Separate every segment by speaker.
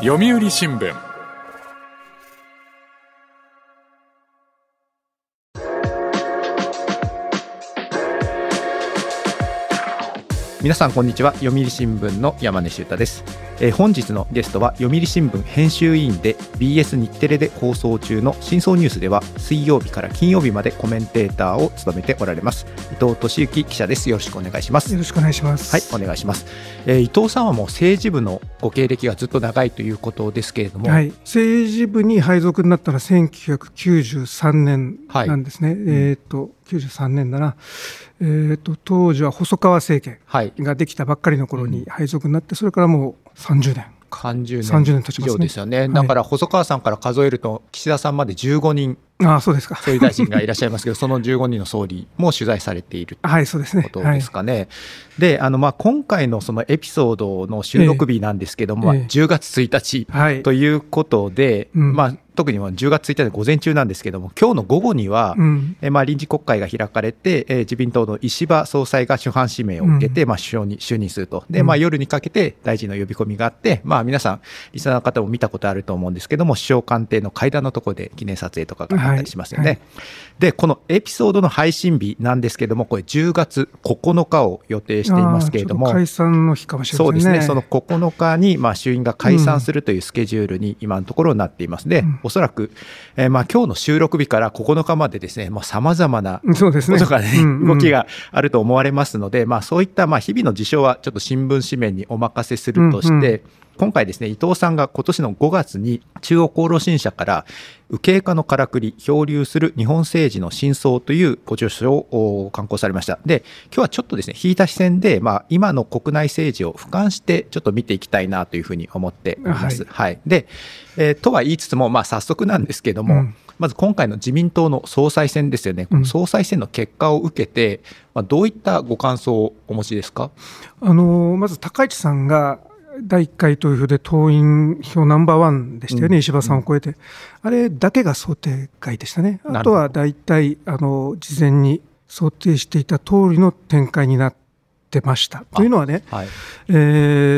Speaker 1: 読売新聞皆さんこんにちは読売新聞の山根修太ですえー、本日のゲストは読売新聞編集委員で BS 日テレで放送中の「真相ニュース」では水曜日から金曜日までコメンテーターを務めておられます伊藤俊之記者ですよろしくお願いしますよろしくお願いしますはいお願いします、えー、伊藤さんはもう政治部のご経歴がずっと長いということですけれども、はい、
Speaker 2: 政治部に配属になったのは1993年なんですね、はいうん、えっ、ー、と93年だな、えーと、当時は細川政権ができたばっかりの頃に配属になって、それからもう
Speaker 1: 30年。30年 ,30 年経ちますねですよね、だから細川さんから数えると、岸田さんまで15人
Speaker 2: ああそうですか総理大臣がい
Speaker 1: らっしゃいますけど、その15人の総理も取材されているとい
Speaker 2: うことです
Speaker 1: かね。はい、で、ねはい、あのまあ今回のそのエピソードの収録日なんですけども、えー、10月1日ということで、はい、まあ、特に10月1日の午前中なんですけども、今日の午後には、うん、えまあ、臨時国会が開かれて、えー、自民党の石破総裁が主犯指名を受けて、うん、まあ、首相に就任すると、でまあ、夜にかけて大臣の呼び込みがあって、まあ、皆さん、リスナーの方も見たことあると思うんですけども、首相官邸の階段のところで記念撮影とかがったりしますよね。はいはい、でこのエピソードの配信日なんですけれどもこれ10月9日を予定していますけれども解
Speaker 2: 散の日かもしれない、ね、そうですねその
Speaker 1: 9日に、まあ、衆院が解散するというスケジュールに今のところなっています、うん、で、おそらく、えーまあ今日の収録日から9日までですねさまざ、あ、まなことがね、ね、動きがあると思われますので、まあ、そういったまあ日々の事象はちょっと新聞紙面にお任せするとして、うんうん今回ですね、伊藤さんが今年の5月に中央厚労新社から右傾化のからくり、漂流する日本政治の真相というご著書を刊行されました。で、今日はちょっとですね、引いた視線で、まあ、今の国内政治を俯瞰してちょっと見ていきたいなというふうに思っております。はい、はい。で、えー、とは言いつつも、まあ、早速なんですけども、うん、まず今回の自民党の総裁選ですよね、この総裁選の結果を受けて、まあ、どういったご感想をお持ちですか
Speaker 2: あのまず高市さんが第1回投票で党員票ナンバーワンでしたよね、うん、石破さんを超えて、あれだけが想定外でしたね、あとは大体あの事前に想定していた通りの展開になっ出ました。というのはね、はい、え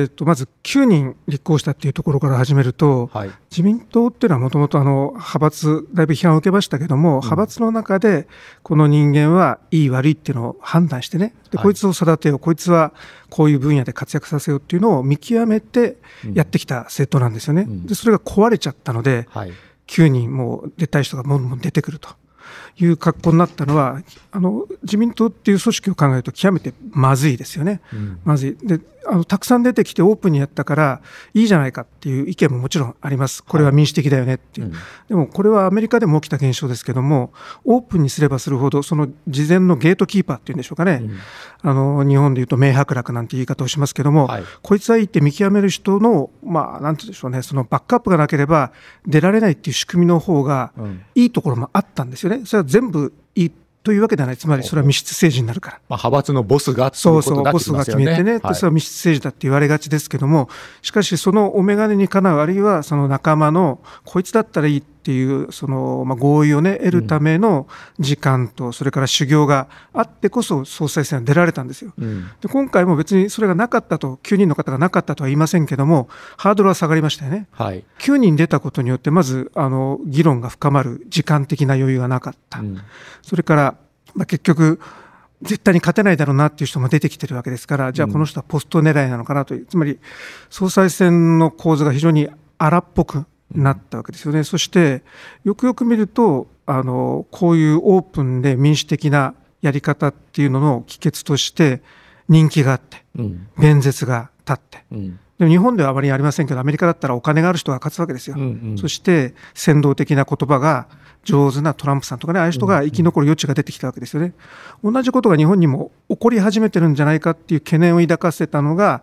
Speaker 2: ーと、まず9人立候補したっていうところから始めると、はい、自民党っていうのはもともと派閥、だいぶ批判を受けましたけども、うん、派閥の中で、この人間はいい悪いっていうのを判断してね、でこいつを育てよう、はい、こいつはこういう分野で活躍させようっていうのを見極めてやってきた政党なんですよね。うん、でそれが壊れちゃったので、9人もう出たい人がもんもん出てくると。いう格好になったのはあの自民党っていう組織を考えると極めてまずいですよね、うん、まずいであのたくさん出てきてオープンにやったからいいじゃないかっていう意見ももちろんありますこれは民主的だよねっていう、はいうん、でもこれはアメリカでも起きた現象ですけどもオープンにすればするほどその事前のゲートキーパーっていうんでしょうかね、うん、あの日本でいうと明白楽なんて言い方をしますけども、はい、こいつはいいって見極める人のまあなんてうんでしょうねそのバックアップがなければ出られないっていう仕組みの方がいいところもあったんですよね。それ全部いいというわけではない、つまりそれは密室政治になる
Speaker 1: から。まあ、派閥のボスが、ね、そうそう、ボスが決めてね、はい、それ
Speaker 2: は密室政治だって言われがちですけども、しかし、そのお眼鏡にかなう、あるいはその仲間の、こいつだったらいいってっていうその、まあ、合意を、ね、得るための時間と、それから修行があってこそ総裁選は出られたんですよ、うん、で今回も別にそれがなかったと9人の方がなかったとは言いませんけどもハードルは下がりましたよね、はい、9人出たことによってまずあの議論が深まる時間的な余裕がなかった、うん、それから、まあ、結局絶対に勝てないだろうなっていう人も出てきてるわけですから、じゃあこの人はポスト狙いなのかなという、うん、つまり総裁選の構図が非常に荒っぽくなったわけですよね。そしてよくよく見るとあのこういうオープンで民主的なやり方っていうのの帰結として人気があって、うん、弁舌が立って、うん、でも日本ではあまりありませんけどアメリカだったらお金がある人が勝つわけですよ、うんうん、そして先導的な言葉が上手なトランプさんとかねああいう人が生き残る余地が出てきたわけですよね、うんうん、同じことが日本にも起こり始めてるんじゃないかっていう懸念を抱かせたのが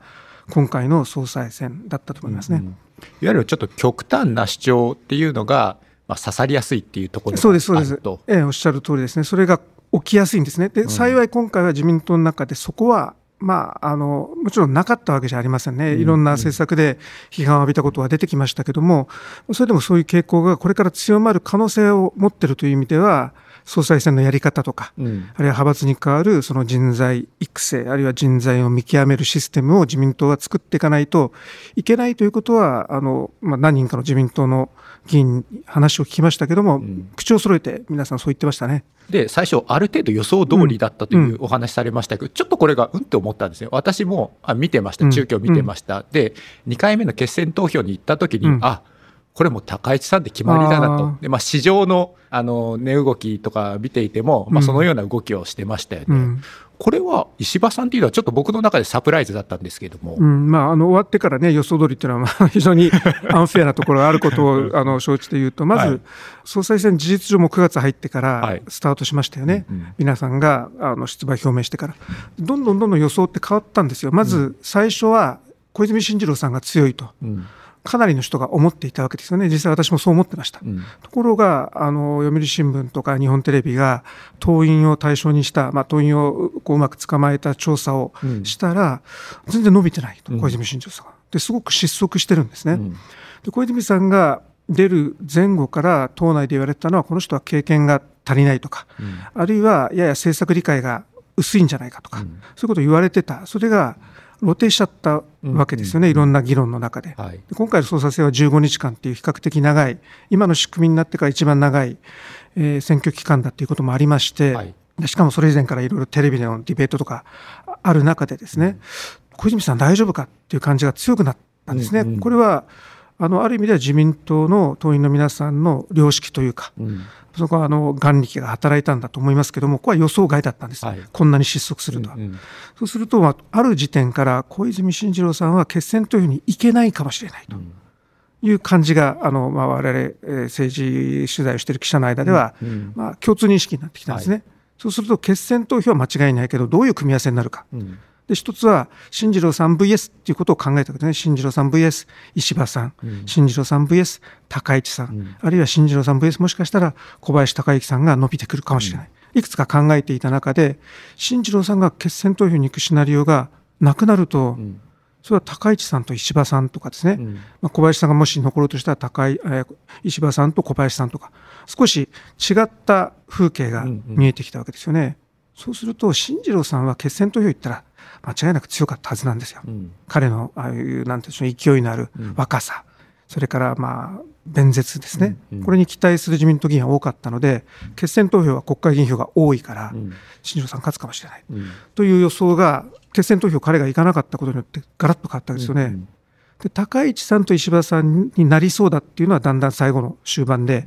Speaker 2: 今回の総裁選だったと思いますね。うんうん
Speaker 1: いわゆるちょっと極端な主張っていうのが、まあ、刺さりやすいっていうところがあるとそうですそうで
Speaker 2: す、ええ、おっしゃる通りですね、それが起きやすいんですね、で、うん、幸い今回は自民党の中で、そこは、まあ、あのもちろんなかったわけじゃありませんね、いろんな政策で批判を浴びたことは出てきましたけども、それでもそういう傾向がこれから強まる可能性を持ってるという意味では、総裁選のやり方とか、うん、あるいは派閥に代わるその人材育成、あるいは人材を見極めるシステムを自民党は作っていかないといけないということは、あのまあ、何人かの自民党の議員に話を聞きましたけども、うん、口を揃えて皆さんそう言ってましたね。
Speaker 1: で、最初、ある程度予想通りだったというお話されましたけど、うん、ちょっとこれがうんって思ったんですよ。私もあ見てました、中京見てました。で、2回目の決選投票に行った時に、あ、うんこれも高市さんで決まりだなと。で、まあ、市場の、あの、値動きとか見ていても、まあ、そのような動きをしてましたよね。うん、これは石破さんというのは、ちょっと僕の中でサプライズだったんですけれども、う
Speaker 2: んまあ、あの終わってからね、予想通りっていうのは、非常にアンフェアなところがあることを あの承知で言うと、まず、はい、総裁選、事実上も9月入ってからスタートしましたよね、はい皆さんがあの出馬表明してから、どんどんどんどん予想って変わったんですよ、まず最初は小泉進次郎さんが強いと。うんかなりの人が思っていたわけですよね。実際私もそう思ってました。うん、ところが、あの、読売新聞とか日本テレビが党員を対象にした、まあ、党員をこううまく捕まえた調査をしたら、うん、全然伸びてないと、小泉進次郎さんは。で、すごく失速してるんですね。で、小泉さんが出る前後から党内で言われたのは、この人は経験が足りないとか、あるいはやや政策理解が薄いんじゃないかとか、そういうことを言われてた。それが、露呈しちゃったわけですよね、いろんな議論の中ではい、今回の捜査制は15日間という比較的長い、今の仕組みになってから一番長い、えー、選挙期間だということもありまして、はい、しかもそれ以前からいろいろテレビでのディベートとかある中で、ですね、うん、小泉さん、大丈夫かっていう感じが強くなったんですね。うんうん、これはあのある意味では自民党の党員の皆さんの良識というか、うん、そこはあの眼力が働いたんだと思いますけども、ここは予想外だったんです、はい、こんなに失速するとは。うんうん、そうすると、ある時点から小泉進次郎さんは決選投票に行けないかもしれないと。いう感じが、あの、まあ、我々、政治取材をしている記者の間では、うんうん、まあ、共通認識になってきたんですね。はい、そうすると、決選投票は間違いないけど、どういう組み合わせになるか。うんで、一つは、新次郎さん VS っていうことを考えたわけですね。新次郎さん VS 石破さん、うん、新次郎さん VS 高市さん、うん、あるいは新次郎さん VS もしかしたら小林隆之さんが伸びてくるかもしれない。いくつか考えていた中で、新次郎さんが決選投票に行くシナリオがなくなると、それは高市さんと石破さんとかですね、うん、まあ、小林さんがもし残ろうとしたら高い、えー、石破さんと小林さんとか、少し違った風景が見えてきたわけですよね。うんうん、そうすると、進次郎さんは決選投票行ったら、間違いなく強かったはずなんですよ。うん、彼のああいうなんていうんでしょう勢いのある若さ、うん、それからまあ弁舌ですね、うんうん、これに期待する自民党議員は多かったので、決選投票は国会議員票が多いから、うん、新庄さん勝つかもしれない、うん、という予想が、決選投票、彼が行かなかったことによって、ガラッと変わったんですよね。うんうんで高市さんと石破さんになりそうだっていうのはだんだん最後の終盤で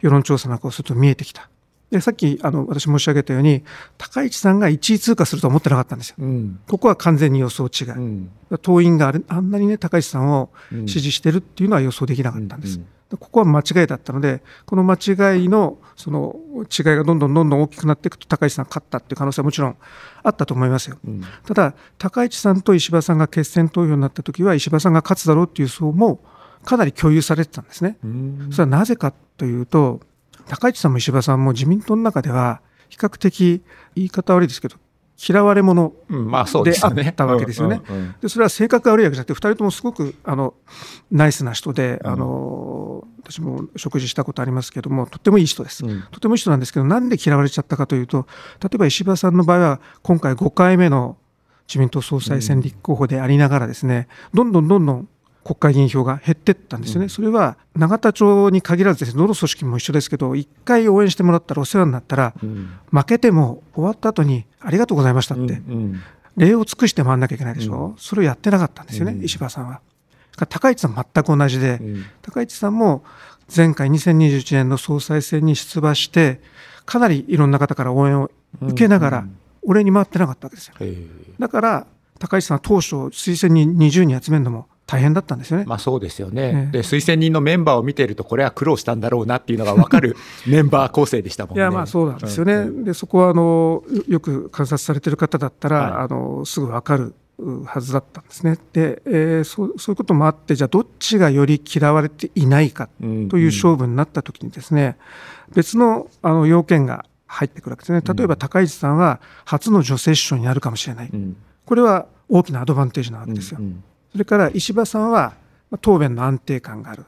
Speaker 2: 世論調査なんかをすると見えてきた、でさっきあの私申し上げたように高市さんが1位通過するとは思ってなかったんですよ、うん、ここは完全に予想違い、うん、党員があれあんなに、ね、高市さんを支持してるっていうのは予想できなかったんです、うんうん、ここは間違いだったのでこの間違いのその違いがどんどんどんどん大きくなっていくと高市さんが勝ったっていう可能性はもちろんあったと思いますよ、うん、ただ高市さんと石破さんが決選投票になった時は石破さんが勝つだろうっていう層もかなり共有されてたんですね、それはなぜかというと高市さんも石破さんも自民党の中では、比較的、言い方悪いですけど、嫌われ者であったわけですよね。でそれは性格が悪いわけじゃなくて、2人ともすごくあのナイスな人で、あの私も食事したことありますけども、とてもいい人です、とてもいい人なんですけど、なんで嫌われちゃったかというと、例えば石破さんの場合は、今回5回目の自民党総裁選立候補でありながらですね、どんどんどんどん国会議員票が減ってったんですよね、うん、それは永田町に限らずです、ね、どの組織も一緒ですけど、1回応援してもらったら、お世話になったら、うん、負けても終わった後に、ありがとうございましたって、うんうん、礼を尽くして回らなきゃいけないでしょ、うん、それをやってなかったんですよね、石破さんは。高市さん全く同じで、高市さんも前回2021年の総裁選に出馬して、かなりいろんな方から応援を受けながら、俺に回ってなかったわけですよ。だから、高市さんは当初、推薦に20人集めるのも大変だったんですよね。
Speaker 1: まあそうですよね。えー、で推薦人のメンバーを見ているとこれは苦労したんだろうなっていうのが分かるメンバー構成でしたもんね。いやまあ
Speaker 2: そうなんですよね。うんうん、でそこはあのよく観察されてる方だったら、はい、あのすぐ分かるはずだったんですね。で、えー、そうそういうこともあってじゃあどっちがより嫌われていないかという勝負になった時にですね、うんうん、別のあの要件が入ってくるわけですね。例えば高市さんは初の女性首相になるかもしれない。うん、これは大きなアドバンテージなわけですよ。うんうんそれから石破さんは答弁の安定感がある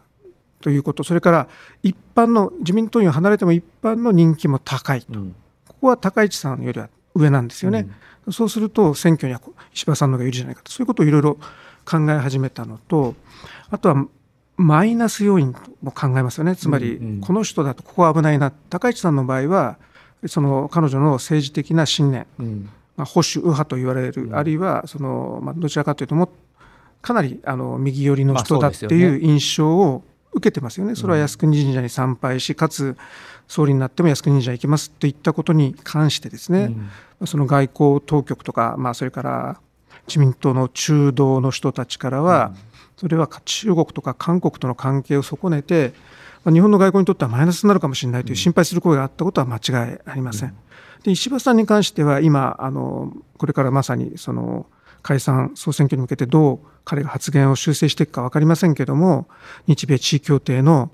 Speaker 2: ということ、それから一般の自民党員を離れても一般の人気も高いと、うん、ここは高市さんよりは上なんですよね、うん、そうすると選挙には石破さんの方が有利じゃないかと、そういうことをいろいろ考え始めたのと、あとはマイナス要因も考えますよね、つまりこの人だとここは危ないな、高市さんの場合は、その彼女の政治的な信念、うん、ま保守右派と言われる、あるいはその、まあ、どちらかというと、もっかなりあの右寄りの人だっていう印象を受けてますよね、それは靖国神社に参拝し、かつ総理になっても靖国神社行きますといったことに関して、ですね、うん、その外交当局とか、まあ、それから自民党の中道の人たちからは、それは中国とか韓国との関係を損ねて、日本の外交にとってはマイナスになるかもしれないという心配する声があったことは間違いありません。で石破さんに関しては今あのこれからまさにその解散・総選挙に向けてどう彼が発言を修正していくか分かりませんけども日米地位協定の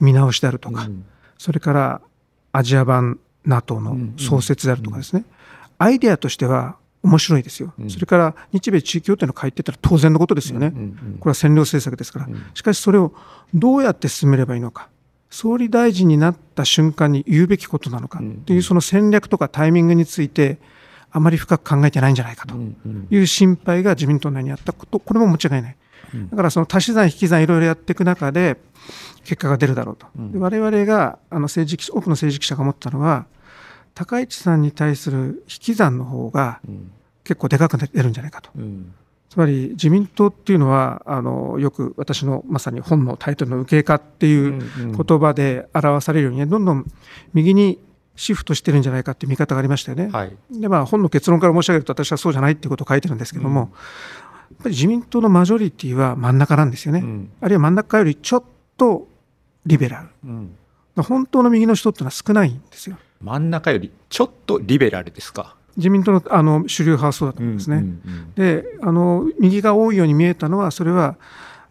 Speaker 2: 見直しであるとか、うん、それからアジア版 NATO の創設であるとかですね、うん、アイデアとしては面白いですよ、うん、それから日米地位協定の改定ってのは当然のことですよね、これは占領政策ですから、しかしそれをどうやって進めればいいのか。総理大臣になった瞬間に言うべきことなのかというその戦略とかタイミングについてあまり深く考えてないんじゃないかという心配が自民党内にあったこと、これも間違いない。だからその足し算引き算いろいろやっていく中で結果が出るだろうと。で我々があの政治多くの政治記者が思ったのは高市さんに対する引き算の方が結構でかく出るんじゃないかと。つまり自民党っていうのはあのよく私のまさに本のタイトルの受け化っていう言葉で表されるように、どんどん右にシフトしてるんじゃないかっていう見方がありましたよね。はい、でまあ本の結論から申し上げると私はそうじゃないっていうことを書いてるんですけども、うん、やっぱり自民党のマジョリティは真ん中なんですよね。うん、あるいは真ん中よりちょっとリベラル。うん、本当の右の人ってのは少ないん
Speaker 1: ですよ。真ん中よりちょっとリベラルですか。
Speaker 2: 自民党のあの主流派はそうだと思うんですね。であの右が多いように見えたのはそれは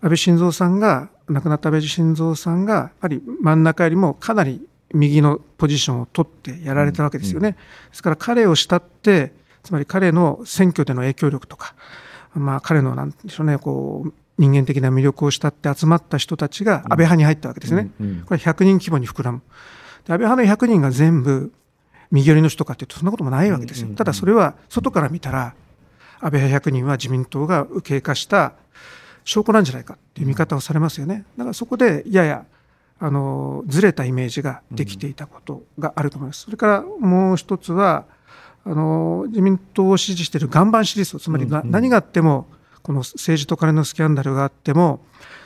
Speaker 2: 安倍晋三さんが亡くなった安倍晋三さんがやっぱり真ん中よりもかなり右のポジションを取ってやられたわけですよね。ですから彼を慕ってつまり彼の選挙での影響力とか、まあ、彼の何でしょうねこう人間的な魅力を慕って集まった人たちが安倍派に入ったわけですね。これ100人規模に膨らむ。で安倍派の100人が全部右寄りの人かというとそんなこともないわけですよ。ただそれは外から見たら安倍派100人は自民党が右傾化した証拠なんじゃないかっていう見方をされますよね。だからそこでややあのずれたイメージができていたことがあると思います。うん、それからもう一つはあの自民党を支持している岩盤支持層つまりが、うんうん、何があってもこの政治と金のスキャンダルがあっても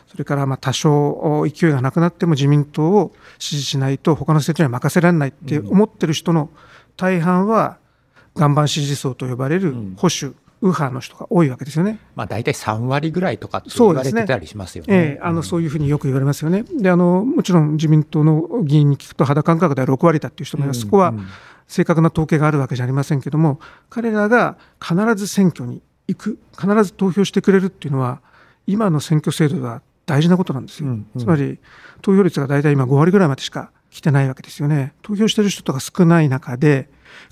Speaker 2: それからまあ多少勢いがなくなっても自民党を支持しないと他の政党には任せられないって思ってる人の大半は岩盤
Speaker 1: 支持層と呼ばれる保守右派の人が
Speaker 2: 多いわけですよね。
Speaker 1: まあ、大体3割ぐらいとかって言われてたりしますよね。
Speaker 2: そう、えあのそういうふうによく言われますよね。であのもちろん自民党の議員に聞くと肌感覚では6割だっていう人もいます。そこは正確な統計があるわけじゃありませんけども彼らが必ず選挙に行く必ず投票してくれるっていうのは今の選挙制度では大事なことなんですよ。うんうん、つまり投票率が大体今5割ぐらいまでしか来てないわけですよね。投票してる人とか少ない中で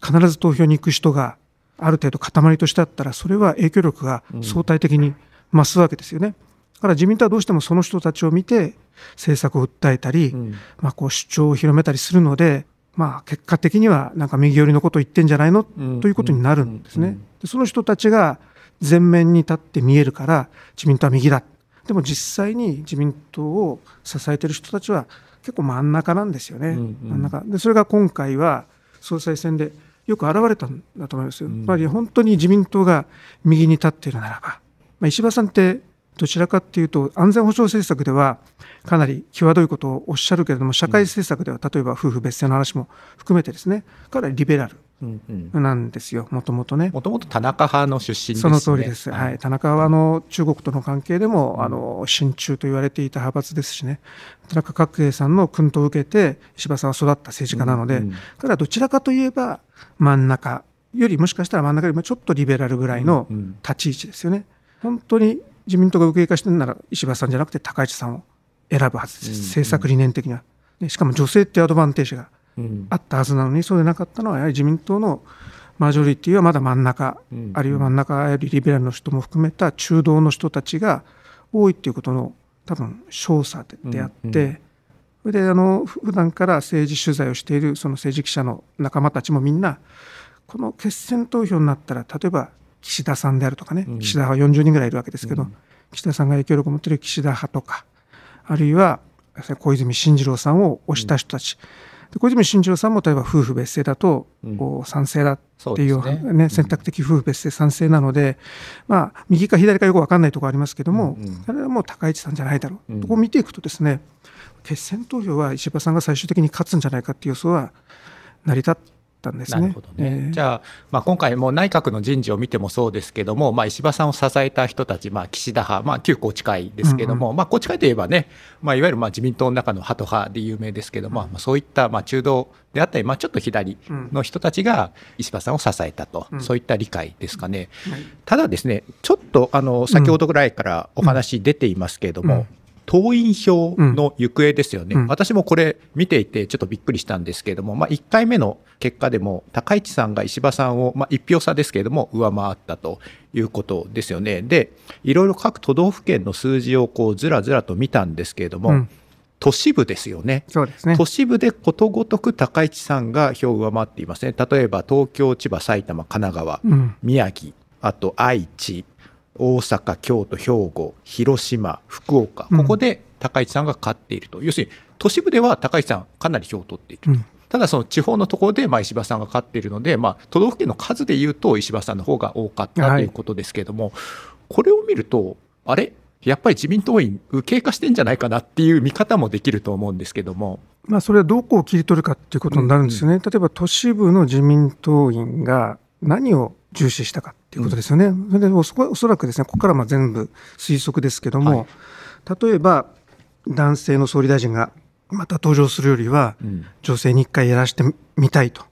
Speaker 2: 必ず投票に行く人がある程度塊としてあったらそれは影響力が相対的に増すわけですよね。うん、だから自民党はどうしてもその人たちを見て政策を訴えたり、うん、まあ、こう主張を広めたりするので、まあ、結果的にはなんか右寄りのことを言ってんじゃないの、ということになるんですね。でその人たちが前面に立って見えるから自民党は右だでも実際に自民党を支えている人たちは結構真ん中なんですよね、うんうん、真ん中でそれが今回は総裁選でよく現れたんだと思いますつまり本当に自民党が右に立っているならば、まあ、石破さんってどちらかというと、安全保障政策ではかなり際どいことをおっしゃるけれども、社会政策では例えば夫婦別姓の話も含めてですね、かなりリベラルなんですよ、もともとね。もとも
Speaker 1: と田中派の出身、ね、その通りです、
Speaker 2: はい、田中派の中国との関係でも、あの親中と言われていた派閥ですしね、田中角栄さんの薫陶を受けて、石破さんは育った政治家なので、うん、彼はどちらかといえば、真ん中より、もしかしたら真ん中よりもちょっとリベラルぐらいの立ち位置ですよね。本当に自民党が受け入れ化してるなら、石破さんじゃなくて高市さんを選ぶはずです、政策理念的には。しかも女性ってアドバンテージが。あったはずなのにそうでなかったのはやはり自民党のマジョリティはまだ真ん中、あるいは真ん中よりリベラルの人も含めた中道の人たちが多いということの多分少佐であって、それであの普段から政治取材をしているその政治記者の仲間たちもみんなこの決選投票になったら例えば岸田さんであるとかね、岸田派は40人ぐらいいるわけですけど、岸田さんが影響力を持っている岸田派とかあるいは小泉進次郎さんを推した人たち、で小泉進次郎さんも例えば夫婦別姓だとこう賛成だっていう,、ねね、選択的夫婦別姓賛成なので、まあ、右か左かよく分かんないところありますけども、それはもう高市さんじゃないだろう、とこ見ていくとですね決選投票は石破さんが最終的に勝つんじゃないかっていう予想は成り立ってたんですね。なるほどね。え
Speaker 1: ー、じゃあ、まあ、今回も内閣の人事を見てもそうですけども、まあ、石破さんを支えた人たち、まあ、岸田派、まあ、旧宏池会ですけども、うんうん、まあ、宏池会といえばね、まあ、いわゆるまあ自民党の中のハト派で有名ですけども、まあ、そういったまあ中道であったり、まあ、ちょっと左の人たちが石破さんを支えたと、うん、そういった理解ですかね。うんただですね、ちょっとあの先ほどぐらいからお話出ていますけれども、うん党員票の行方ですよね、うん、私もこれ見ていてちょっとびっくりしたんですけれども、まあ、1回目の結果でも高市さんが石破さんを、まあ、1票差ですけれども上回ったということですよねでいろいろ各都道府県の数字をこうずらずらと見たんですけれども、うん都市部ですよね。そうですね。都市部でことごとく高市さんが票を上回っていますね。例えば東京、千葉、埼玉、神奈川、うん、宮城、あと愛知、大阪、京都、兵庫、広島、福岡、ここで高市さんが勝っていると、うん、要するに都市部では高市さん、かなり票を取っている、うん、ただ、その地方のところでまあ石破さんが勝っているので、まあ、都道府県の数でいうと、石破さんの方が多かったということですけれども、はい、これを見ると、あれ、やっぱり自民党員、経過してんじゃないかなっていう見方もできると思うんですけども。
Speaker 2: まあ、それはどこを切り取るかっていうことになるんですよね、うん、例えば都市部の自民党員が何を重視したかっていうことですよね。うん、それでおそらくですねここからまあ全部推測ですけども、はい、例えば男性の総理大臣がまた登場するよりは、うん、女性に一回やらせてみたいと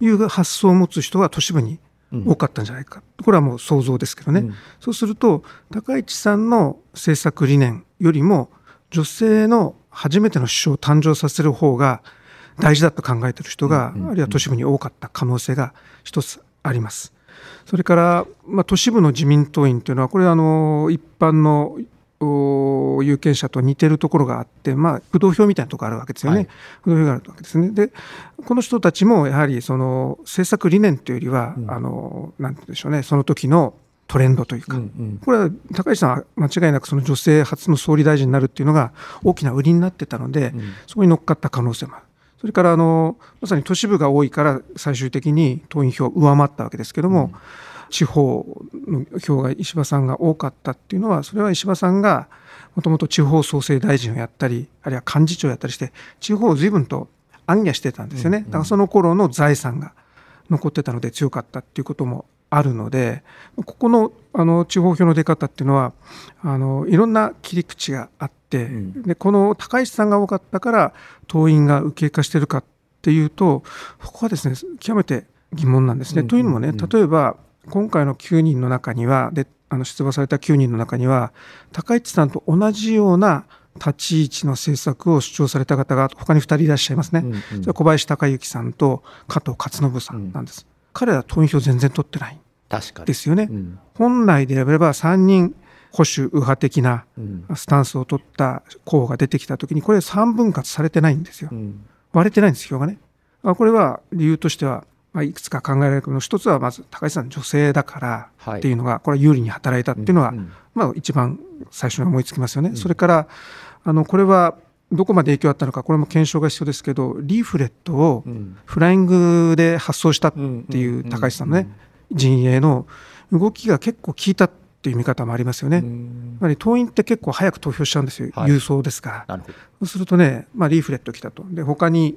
Speaker 2: いう発想を持つ人が都市部に多かったんじゃないか、これはもう想像ですけどね、うん、そうすると高市さんの政策理念よりも女性の初めての首相を誕生させる方が大事だと考えてる人が、あるいは都市部に多かった可能性が一つあります。それから、まあ、都市部の自民党員というのは、これはあの一般の有権者と似てるところがあって、まあ、不動票みたいなところがあるわけですよね、はい、不動票があるわけですね。で、この人たちもやはりその政策理念というよりは、うん、あのなんてうでしょうね、その時のトレンドというか、うんうん、これは高市さんは間違いなくその女性初の総理大臣になるっていうのが大きな売りになってたので、うん、そこに乗っかった可能性もある。それからあのまさに都市部が多いから最終的に党員票を上回ったわけですけども、うん、地方の票が石破さんが多かったっていうのはそれは石破さんがもともと地方創生大臣をやったりあるいは幹事長をやったりして地方を随分と暗夜してたんですよね、だからその頃の財産が残ってたので強かったっていうこともあるのでここのあの地方票の出方っていうのはあのいろんな切り口があって、うん、でこの高市さんが多かったから党員が右傾化してるかっていうとここはですね極めて疑問なんですね。というのもね例えば今回の9人の中にはであの出馬された9人の中には高市さんと同じような立ち位置の政策を主張された方が他に2人いらっしゃいますね、うんうん、小林鷹之さんと加藤勝信さんなんです。うん彼ら党員票全然取ってな
Speaker 1: い確かですよね、うん、
Speaker 2: 本来であれば3人保守右派的なスタンスを取った候補が出てきた時にこれ3分割されてないんですよ、うん、割れてないんです票がねこれは理由としては、まあ、いくつか考えられるの一つはまず高橋さん女性だからっていうのが、これは有利に働いたっていうのは、まあ、一番最初に思いつきますよね、うん、それからあのこれはどこまで影響あったのか、これも検証が必要ですけど、リーフレットをフライングで発送したっていう高市さんのね、陣営の動きが結構効いたっていう見方もありますよね。つまり党員って結構早く投票しちゃうんですよ、郵送ですから。そうするとね、まあ、リーフレット来たと。で、他に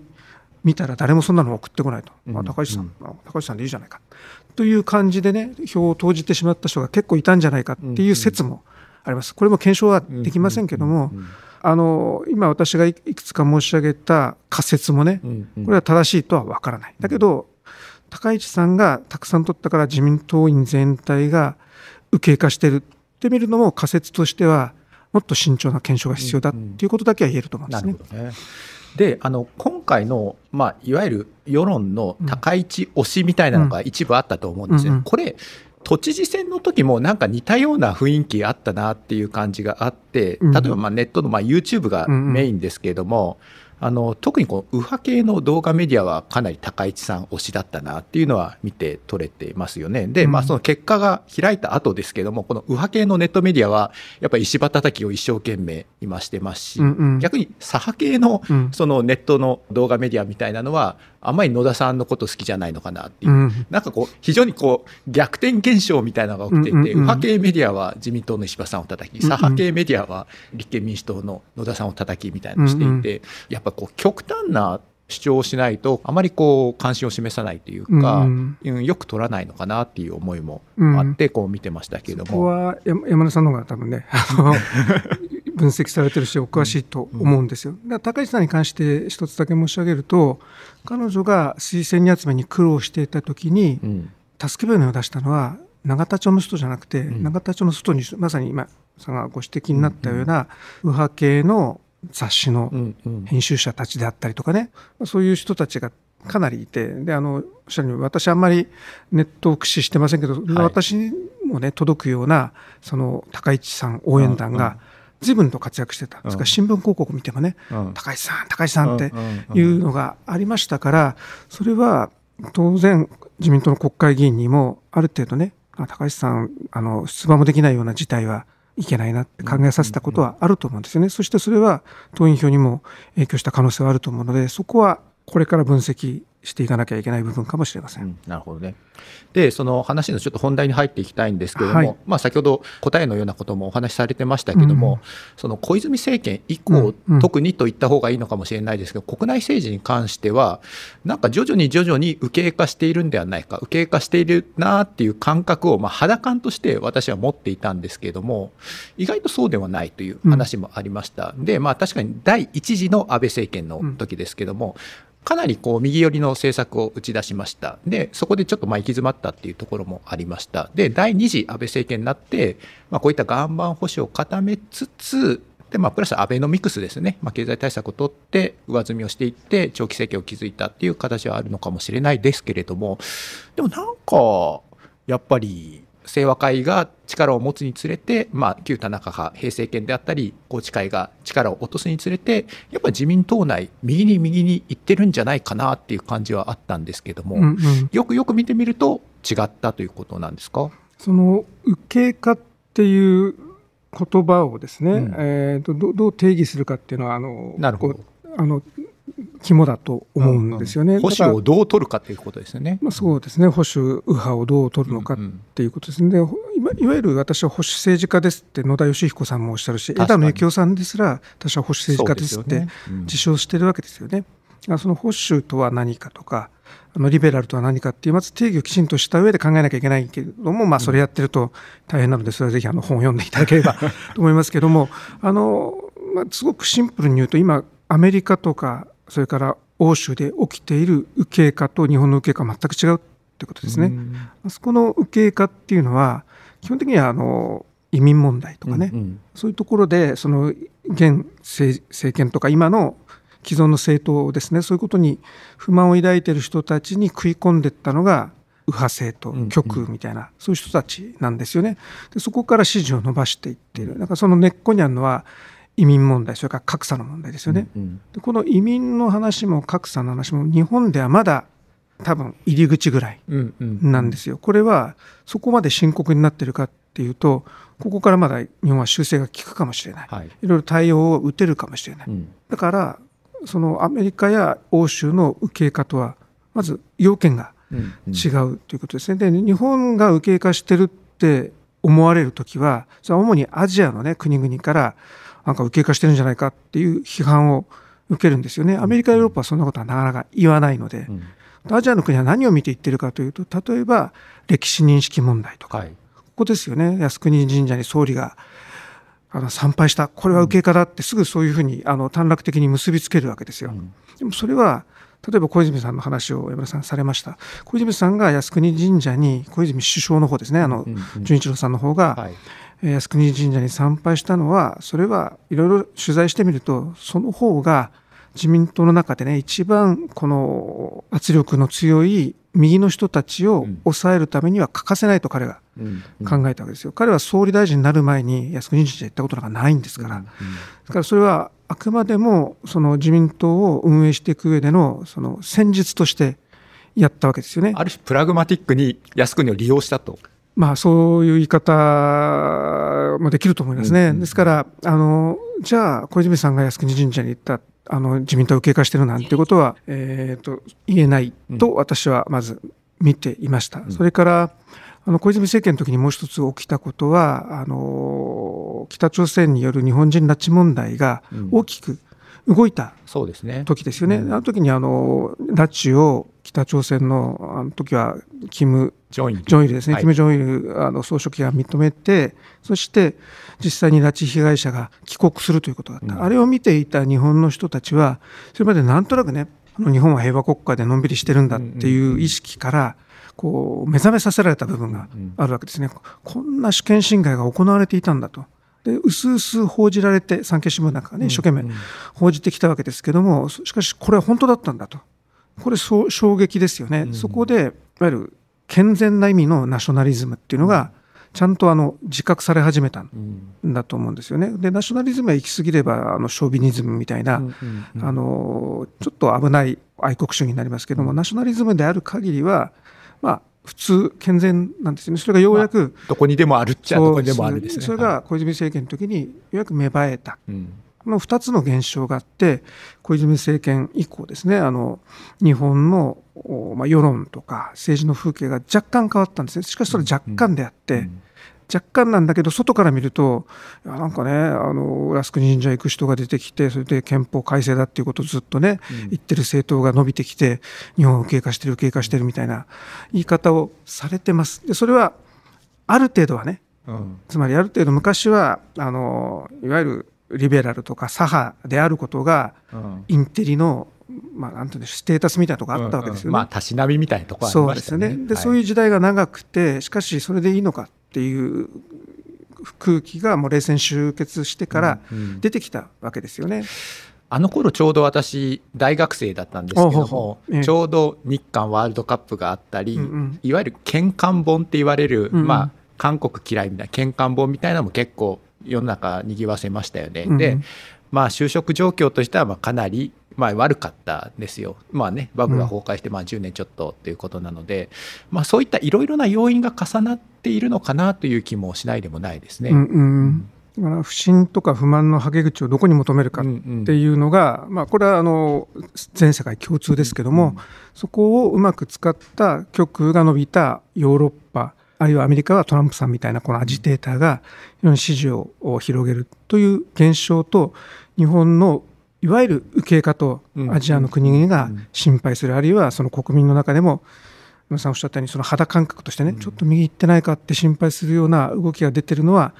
Speaker 2: 見たら誰もそんなの送ってこないと、まあ、高市さん、高市さんでいいじゃないかという感じでね、票を投じてしまった人が結構いたんじゃないかっていう説もあります。これも検証はできませんけども、あの今私がいくつか申し上げた仮説もね、これは正しいとは分からない。だけど、高市さんがたくさん取ったから自民党員全体が右傾化してるって見るのも仮説としてはもっと慎重な検証が必要だっていうことだけは言えると思うんですね。
Speaker 1: ねであの今回の、まあ、いわゆる世論の高市推しみたいなのが一部あったと思うんですよ。うん、これ都知事選の時もなんか似たような雰囲気あったなっていう感じがあって、例えばまネットのま YouTube がメインですけれども、うんうん、あの特にこの右派系の動画メディアはかなり高市さん推しだったなっていうのは見て取れてますよね。で、まあその結果が開いた後ですけども、この右派系のネットメディアはやっぱり石破叩きを一生懸命今してますし、うんうん、逆に左派系のそのネットの動画メディアみたいなのは、あんまり野田さんのこと好きじゃないのかなっていう、うん、なんかこう、非常にこう、逆転現象みたいなのが起きていて、右派系メディアは自民党の石破さんを叩き、左派系メディアは立憲民主党の野田さんを叩きみたいなのをしていて、やっぱこう、極端な主張をしないと、あまりこう、関心を示さないというか、うん、よく取らないのかなっていう思いもあって、こう見てましたけれども。うん、こは
Speaker 2: 山根さんの方が多分ね、分析されてるしお詳しいと思うんですよ。だ高市さんに関して一つだけ申し上げると彼女が推薦集めに苦労していた時に、助け舟を出したのは永田町の人じゃなくて、永田町の外にまさに今さんがご指摘になったような右派系の雑誌の編集者たちであったりとかね、そういう人たちがかなりいてであのおっしゃるように私あんまりネットを駆使してませんけど、はい、私もね届くようなその高市さん応援団が、うんうん随分と活躍してた、うん、ですから新聞広告見てもね、うん、高橋さん、高橋さんっていうのがありましたから、それは当然、自民党の国会議員にも、ある程度ね、高橋さん、あの出馬もできないような事態はいけないなって考えさせたことはあると思うんですよね、そしてそれは党員票にも影響した可能性はあると思うので、そこはこれから分析
Speaker 1: していかなきゃいけない部分かもしれません。うん、なるほどね。で、その話のちょっと本題に入っていきたいんですけれども、はい、まあ先ほど答えのようなこともお話しされてましたけども、うん、その小泉政権以降、うん、特にと言った方がいいのかもしれないですけど、国内政治に関しては、なんか徐々に徐々に右傾化しているんではないか、右傾化しているなっていう感覚を、まあ肌感として私は持っていたんですけれども、意外とそうではないという話もありました。で、まあ確かに第一次の安倍政権の時ですけども、かなりこう右寄りの政策を打ち出しました。で、そこでちょっとまあ行き詰まったっていうところもありました。で、第2次安倍政権になって、まあ、こういった岩盤保守を固めつつ、で、まあ、プラスアベノミクスですね、まあ、経済対策を取って、上積みをしていって、長期政権を築いたっていう形はあるのかもしれないですけれども、でもなんか、やっぱり、清和会が力を持つにつれて、まあ、旧田中派平成権であったり宏池会が力を落とすにつれてやっぱ自民党内右に右に行ってるんじゃないかなっていう感じはあったんですけども、うんうん、よくよく見てみると違ったということなんですか
Speaker 2: その受け化っていう言葉をですね、うん、えーどどう定義するかっていうのはあのなるほどあの肝だと思うんですよね。うんうん、保守を
Speaker 1: どう取るかということですよね。まあ、そうです
Speaker 2: ね、保守右派をどう取るのかっていうことですね。で、いわゆる私は保守政治家ですって野田佳彦さんもおっしゃるし、枝野幸男さんですら、私は保守政治家ですって自称してるわけですよね。そ、ねうん、の保守とは何かとか、あのリベラルとは何かっていう、まず定義をきちんとした上で考えなきゃいけないけれども、まあ、それやってると大変なので、それはぜひあの本を読んでいただければ と思いますけども、あのまあ、すごくシンプルに言うと、今、アメリカとかそれから欧州で起きている右傾化と日本の右傾化は全く違うということですね。あそこの右傾化っていうのは基本的にはあの移民問題とかね、うんうん、そういうところでその現政権とか今の既存の政党ですねそういうことに不満を抱いている人たちに食い込んでいったのが右派政党極右みたいな、そういう人たちなんですよねでそこから支持を伸ばしていっているだからその根っこにあるのは移民問題、それから格差の問題ですよね。うんうん、でこの移民の話も格差の話も、日本ではまだ多分入り口ぐらいなんですよ。これはそこまで深刻になってるかっていうと、ここからまだ日本は修正が効くかもしれない。はい、いろいろ対応を打てるかもしれない。うん、だから、そのアメリカや欧州の受け化とは、まず要件が違うということですね。で、日本が受け化してるって思われるときは、それは主にアジアのね、国々から、なんか右傾化してるんじゃないかっていう批判を受けるんですよね。アメリカ、ヨーロッパはそんなことはなかなか言わないので、うん、アジアの国は何を見ていってるかというと、例えば歴史認識問題とか、はい、ここですよね、靖国神社に総理があの参拝した、これは右傾化だってすぐそういうふうにあの短絡的に結びつけるわけですよ。うん、でもそれは例えば小泉さんの話を山田さんされました小泉さんが靖国神社に小泉首相の方ですねあの、純一郎さんの方が、はい靖国神社に参拝したのはそれはいろいろ取材してみるとその方が自民党の中でね一番この圧力の強い右の人たちを抑えるためには欠かせないと彼が考えたわけですよ。彼は総理大臣になる前に靖国神社行ったことなんかないんですから。だからそれはあくまでもその自民党を運営していく上でのその戦術としてやったわけですよね。
Speaker 1: ある種プラグマティックに靖国を利用したと。
Speaker 2: まあ、そういう言い方もできると思いますね。うんうん、ですから、あの、じゃあ、小泉さんが靖国神社に行った、あの、自民党を経過してるなんてことは、えっ、ー、と、言えないと私はまず見ていました。うん、それから、あの小泉政権の時にもう一つ起きたことはあの北朝鮮による日本人拉致問題が大きく動いた時ですよね。ねあの時にあの拉致を北朝鮮のあの時はキムジョイル。ジョイルですね。キム・ジョンイルあの総書記が認めて、そして実際に拉致被害者が帰国するということだった。あれを見ていた日本の人たちは、それまでなんとなくね、日本は平和国家でのんびりしてるんだっていう意識から、こう目覚めさせられた部分があるわけですね。こんな主権侵害が行われていたんだと。で、うすうす報じられて、産経新聞なんかがね、一生懸命報じてきたわけですけども、しかしこれは本当だったんだと。これ、衝撃ですよね。そこで、いわゆる健全な意味のナショナリズムっていうのが、ちゃんとあの自覚され始めたんだと思うんですよね。でナショナリズムは行き過ぎればあのショービニズムみたいな、あのちょっと危ない愛国主義になりますけども、ナショナリズムである限りは、まあ、普通健全なんですよ
Speaker 1: ねそれがようやく、まあ、どこにでもあるっちゃどこにでもあるですねそ
Speaker 2: れが小泉政権の時にようやく芽生えた、うん、の2つの現象があって小泉政権以降ですねあの日本の、まあ、世論とか政治の風景が若干変わったんですねしかしそれ若干であって、うんうん、若干なんだけど外から見るとなんかねあの靖国神社行く人が出てきてそれで憲法改正だっていうことをずっとね、うん、言ってる政党が伸びてきて日本を経過してる経過してるみたいな言い方をされてます。でそれはある程度はねつまりある程度昔はあのいわゆるリベラルとか左派であることが、インテリのまあ、なんていうんでしょう、ステータスみたいなとこあったわけですよね。うんうん、ま
Speaker 1: あ、たしなみみたいなとこありましたね。そうですね。で、
Speaker 2: はい、そういう時代が長くて、しかし、それでいいのかっていう空気が、もう冷戦終結してから
Speaker 1: 出てきたわけですよね。うんうん、あの頃ちょうど私大学生だったんですけどもちょうど日韓ワールドカップがあったり、いわゆる「喧嘩本」って言われる、まあ韓国嫌いみたいな喧嘩本みたいなのも結構世の中にぎわせましたよね。うん、でまあ就職状況としてはまかなりまあ、悪かったですよ。まあね、バブが崩壊してまあ10年ちょっとということなので、うん、まあ、そういったいろいろな要因が重なっているのかなという気もしないでもないですね。うんう
Speaker 2: ん不信とか不満のはけ口をどこに求めるかっていうの
Speaker 1: が、うんうん、まあ、これはあの
Speaker 2: 全世界共通ですけども、うんうん、そこをうまく使った極右が伸びたヨーロッパあるいはアメリカはトランプさんみたいなこのアジテーターが非常に支持を広げるという現象と日本のいわゆる右傾化とアジアの国々が心配する、あるいはその国民の中でも皆さんおっしゃったようにその肌感覚としてね、ちょっと右行ってないかって心配するような動きが出てるのは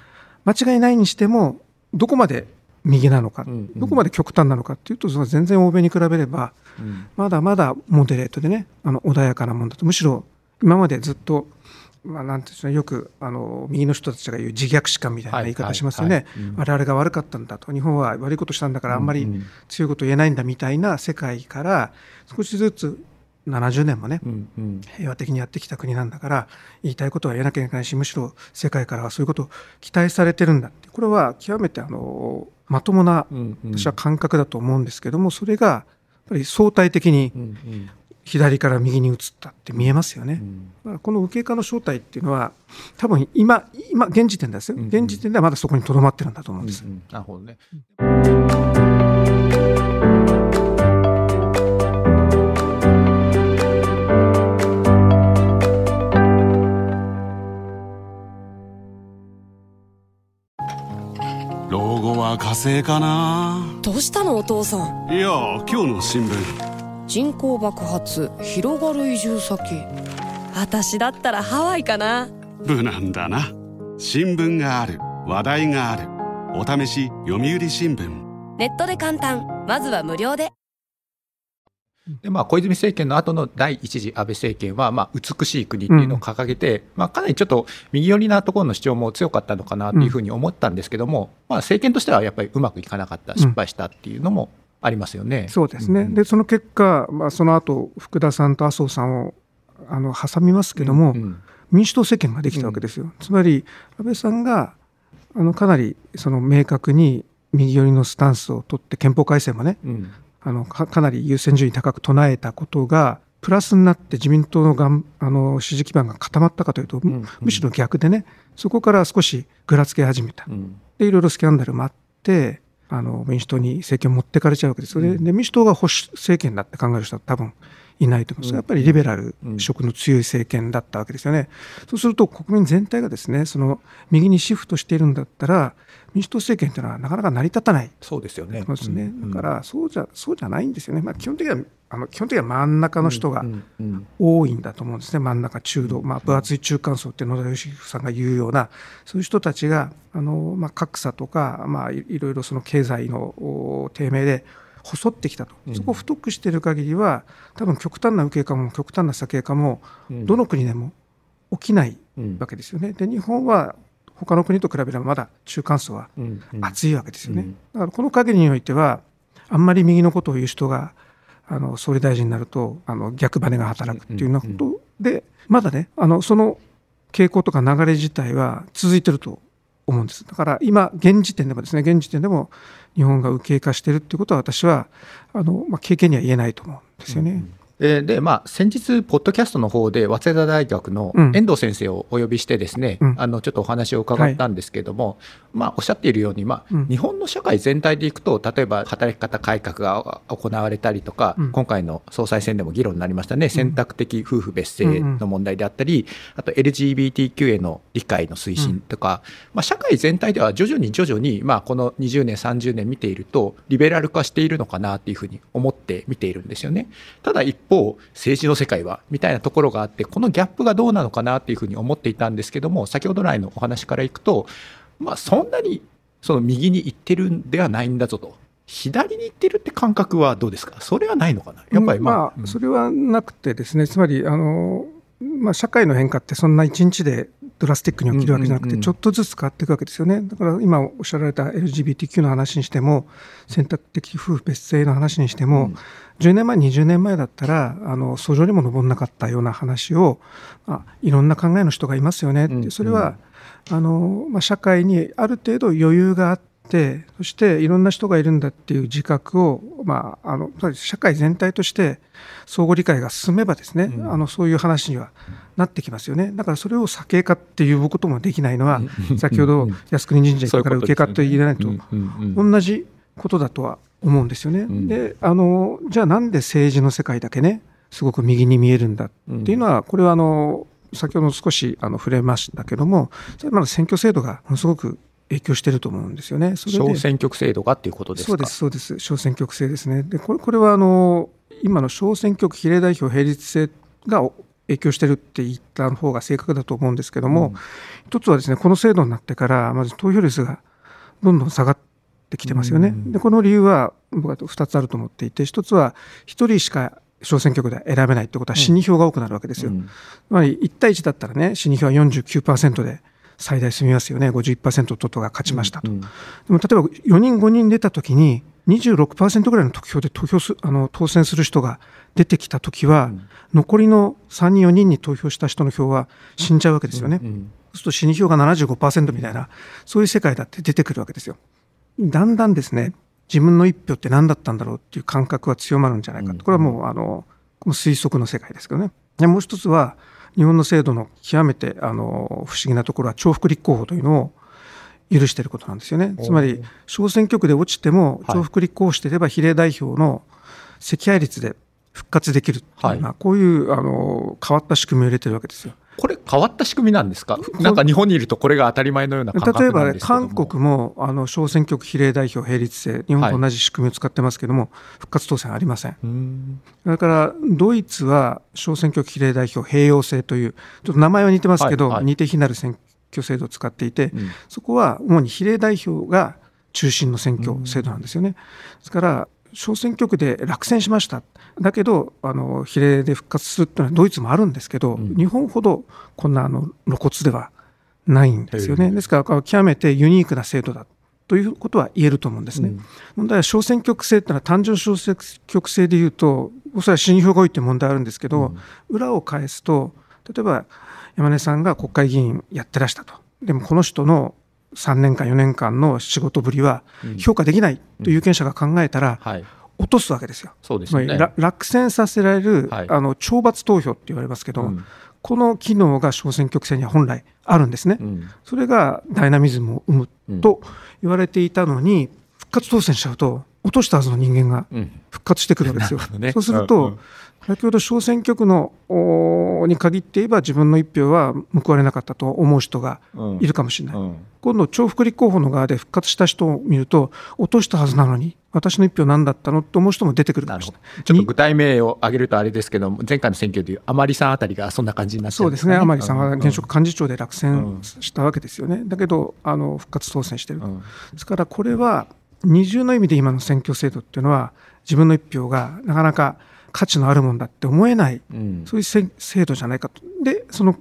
Speaker 2: 間違いないにしてもどこまで右なのか、どこまで極端なのかっていうと全然欧米に比べれば、まだまだモデレートでねあの穏やかなもんだとむしろ今までずっとまあ、なんていうのよくあの右の人たちが言う自虐視感みたいな言い方しますよね、我々が悪かったんだと、日本は悪いことしたんだから、あんまり強いこと言えないんだみたいな世界から、少しずつ70年もね、平和的にやってきた国なんだから、言いたいことは言えなきゃいけないし、むしろ世界からはそういうことを期待されてるんだって、これは極めてあのまともな、私は感覚だと思うんですけども、それがやっぱり相対的に左から右に移ったって見えますよね、うん、だからこの右傾化の正体っていうのは多分今今現時点ですよ、うんうん、現時点ではまだそこにとどまってるんだと思うんです、う
Speaker 1: んうん、なるほどね、うん、
Speaker 2: 老後は火
Speaker 1: 星かな
Speaker 2: どうしたのお父さ
Speaker 1: んいや今日の新聞
Speaker 2: 人口爆発広がる移住先私だったらハワイかな
Speaker 1: 無難だな新聞がある話題があるお試し読売新聞
Speaker 2: ネットで簡単まずは無料で
Speaker 1: でまあ、小泉政権の後の第1次安倍政権は、まあ、美しい国っていうのを掲げて、うん、まあ、かなりちょっと右寄りなところの主張も強かったのかなというふうに思ったんですけども、うん、まあ、政権としてはやっぱりうまくいかなかった、失敗したっていうのもありますよね。そ
Speaker 2: うですね、うん、でその結果、まあ、その後福田さんと麻生さんをあの挟みますけども、うんうん、民主党政権ができたわけですよ。うん、つまり安倍さんがあのかなりその明確に右寄りのスタンスを取って憲法改正もね、うん、あのかなり優先順位高く唱えたことがプラスになって自民党のがんあの支持基盤が固まったかというと、むしろ逆でねそこから少しぐらつけ始めた、うん、でいろいろスキャンダルもあってあの民主党に政権を持ってかれちゃうわけです、それで民主党が保守政権だって考える人は多分いないと思います、やっぱりリベラル色の強い政権だったわけですよね、そうすると国民全体がですねその右にシフトしているんだったら、民主党政権というのはなかなか成り立たない、そうですよね、ねうねだからそうじゃそうじゃないんですよね、まあ、基本的にはあの基本的には真ん中の人が多いんだと思うんですね、真ん中中道、まあ、分厚い中間層って野田佳彦さんが言うようなそういう人たちがあの、まあ、格差とか、まあ、いろいろその経済の低迷で細ってきたと、そこを太くしている限りは多分極端な右傾化も極端な左傾化もどの国でも起きないわけですよね。で日本は他の国と比べればまだ中間層は厚いわけですよね。だからこの限りにおいてはあんまり右のことを言う人があの総理大臣になるとあの逆バネが働くっていうようなことで、まだねあのその傾向とか流れ自体は続いてると思うんですだから今現時点でもですね現時点でも日本が右傾化してるっていうことは私はあの、まあ、経験には言えないと思うんですよね。うんうん
Speaker 1: で、まあ、先日、ポッドキャストの方で、早稲田大学の遠藤先生をお呼びしてですね、うん、あの、ちょっとお話を伺ったんですけれども、まあ、おっしゃっているように、まあ、日本の社会全体でいくと例えば働き方改革が行われたりとか、うん、今回の総裁選でも議論になりましたね、選択的夫婦別姓の問題であったり、あと LGBTQ への理解の推進とか、まあ、社会全体では徐々に徐々に、まあ、この20年30年見ているとリベラル化しているのかなというふうに思って見ているんですよね。ただ一方政治の世界はみたいなところがあってこのギャップがどうなのかなというふうに思っていたんですけども先ほど来のお話からいくとまあ、そんなにその右に行ってるんではないんだぞと。左に行ってるって感覚はどうですか、それはないのかな、やっぱり、まあ、まあ
Speaker 2: それはなくてですね、つまり、あのまあ、社会の変化って、そんな一日でドラスティックに起きるわけじゃなくて、ちょっとずつ変わっていくわけですよね、だから今おっしゃられた LGBTQ の話にしても、選択的夫婦別姓の話にしても、うん、10年前、20年前だったら、あの訴状にも上らなかったような話を、あいろんな考えの人がいますよねそれは、あの、まあ、社会にある程度余裕があって、そしていろんな人がいるんだっていう自覚を、まあ、あの社会全体として相互理解が進めばですね、うん、あのそういう話にはなってきますよねだからそれを酒かっていうこともできないのは、うん、先ほど靖国神社から受けかと言えないと、同じことだとは思うんですよね。であのじゃあなんで政治の世界だけねすごく右に見えるんだっていうのはこれはあの先ほど少しあの触れましたけども、まの選挙制度がものすごく影響してると思うんですよね。小選
Speaker 1: 挙区制度がっていうことですそうです、
Speaker 2: そうです、小選挙区制ですね。でこれこれはあの今の小選挙区比例代表並立制が影響してるって言った方が正確だと思うんですけども、うん、一つはですねこの制度になってから、まず投票率がどんどん下がってきてますよね。うん、でこの理由は僕は2つあると思っていて、一つは1人しか小選挙区で選べないってことは死に票が多くなるわけですよ。つまり1対1だったらね、死に票は49%で最大済みますよね、51%ととが勝ちましたと。でも例えば4人、5人出たときに、26%ぐらいの得票で投票すあの当選する人が出てきたときは、残りの3人、4人に投票した人の票は死んじゃうわけですよね。そうすると死に票が75%みたいな、そういう世界だって出てくるわけですよ。だんだんですね、自分の一票って何だったんだろうっていう感覚は強まるんじゃないかと、これはもうあの推測の世界ですけどね。でもう一つは日本の制度の極めてあの不思議なところは重複立候補というのを許していることなんですよね。つまり小選挙区で落ちても重複立候補していれば比例代表の赤配率で復活できる、はい、こういうあの変わった仕組みを入れてるわけですよ。こ
Speaker 1: れ変わった仕組みなんですか、なんか日本にいるとこれが当たり前のような例えば、ね、
Speaker 2: 韓国もあの小選挙区比例代表並立制、日本と同じ仕組みを使ってますけれども、はい、復活当選ありません。んそれからドイツは小選挙区比例代表併用制という、ちょっと名前は似てますけど、はいはい、似て非なる選挙制度を使っていて、うん、そこは主に比例代表が中心の選挙制度なんですよね。ですから小選挙区で落選しました、だけどあの比例で復活するというのはドイツもあるんですけど、うん、日本ほどこんなあの露骨ではないんですよね、ですから極めてユニークな制度だということは言えると思うんですね。うん、問題は小選挙区制というのは単純小選挙区制でいうと、おそらく信票が多いという問題あるんですけど、うん、裏を返すと、例えば山根さんが国会議員やってらしたと。でもこの人の3年間4年間の仕事ぶりは評価できないと有権者が考えたら、落とすわけですよ、そうですね、落選させられる、はい、あの懲罰投票って言われますけど、うん、この機能が小選挙区制には本来あるんですね、うん、それがダイナミズムを生むと言われていたのに、復活当選しちゃうと、落としたはずの人間が復活してくるわけですよ。う んね、そうすると、先ほど小選挙区のに限って言えば自分の1票は報われなかったと思う人がいるかもしれない、うんうん、今度重複立候補の側で復活した人を見ると落としたはずなのに私の1票何だったのと思う人も出てくるかもしれな
Speaker 1: いちょっと具体名を挙げるとあれですけど前回の選挙でいう甘利さんあたりがそんな感じになって、ね、そうですね甘利さんは現職
Speaker 2: 幹事長で落選したわけですよね、だけどあの復活当選してる、ですからこれは二重の意味で今の選挙制度っていうのは自分の一票がなかなか価値のあるもんだって思えない、うん、そういう制度じゃないかと。でその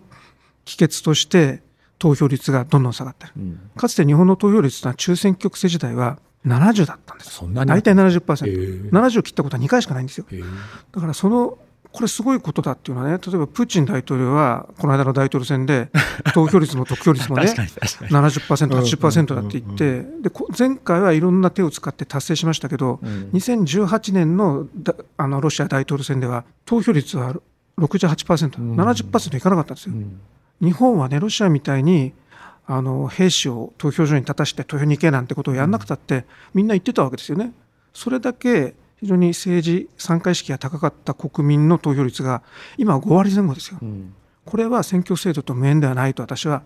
Speaker 2: 帰結として投票率がどんどん下がってる、うん、かつて日本の投票率のは中選挙区制時代は70だったんです大体70%、えー、70を切ったことは2回しかないんですよ、えー、だからそのこれすごいことだっていうのはね、例えばプーチン大統領は、この間の大統領選で、投票率も得票率もね、70%、80%だって言って、で、前回はいろんな手を使って達成しましたけど、2018年のあのロシア大統領選では、投票率は68%、70%いかなかったんですよ。日本はね、ロシアみたいにあの兵士を投票所に立たして投票に行けなんてことをやらなくたって、みんな言ってたわけですよね。それだけ非常に政治参加意識が高かった国民の投票率が今は5割前後ですよ、うん、これは選挙制度と無縁ではないと私は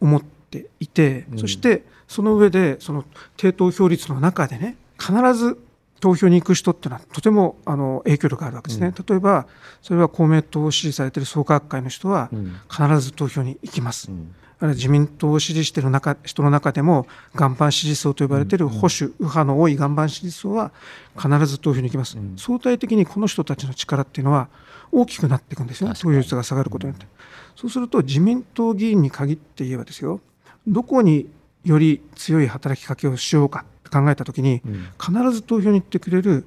Speaker 2: 思っていて、そしてその上でその低投票率の中でね必ず投票に行く人っていうのはとてもあの影響力があるわけですね、うん、例えばそれは公明党を支持されている創価学会の人は必ず投票に行きます、うん、あるいは自民党を支持している中人の中でも岩盤支持層と呼ばれている保守、右派の多い岩盤支持層は必ず投票に行きます、相対的にこの人たちの力っていうのは大きくなっていくんですよね投票率が下がることによって、そうすると自民党議員に限って言えばですよどこにより強い働きかけをしようかって考えた時に、必ず投票に行ってくれる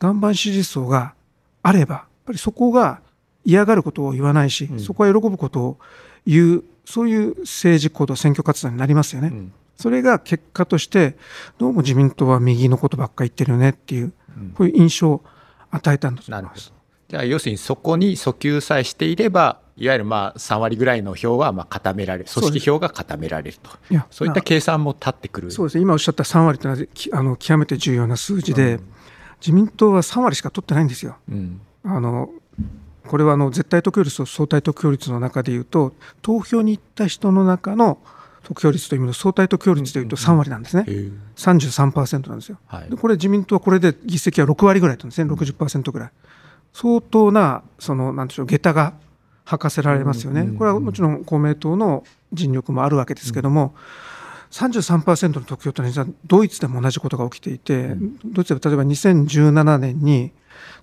Speaker 2: 岩盤支持層があればやっぱりそこが嫌がることを言わないし、そこは喜ぶことを言うそういう政治行動、選挙活動になりますよね。うん、それが結果として、どうも自民党は右のことばっかり言ってるよねっていう、うん、こういう印象を与えたんだと思います。
Speaker 1: じゃあ、要するにそこに訴求さえしていれば、いわゆるまあ3割ぐらいの票はまあ固められる、組織票が固められると、そういやそういった計算も立ってくるそ
Speaker 2: うですね、今おっしゃった3割というのはあの極めて重要な数字で、うん、自民党は3割しか取ってないんですよ。あのこれはあの絶対得票率と相対得票率の中でいうと投票に行った人の中の得票率という意味の相対得票率でいうと3割なんですね、うんうん、33%なんですよ、はい、これ、自民党はこれで議席は6割ぐらいなんですね、60%ぐらい、相当なそのなんでしょう下駄が吐かせられますよね、これはもちろん公明党の尽力もあるわけですけども、33%の得票というのは、ドイツでも同じことが起きていて、ドイツでは例えば2017年に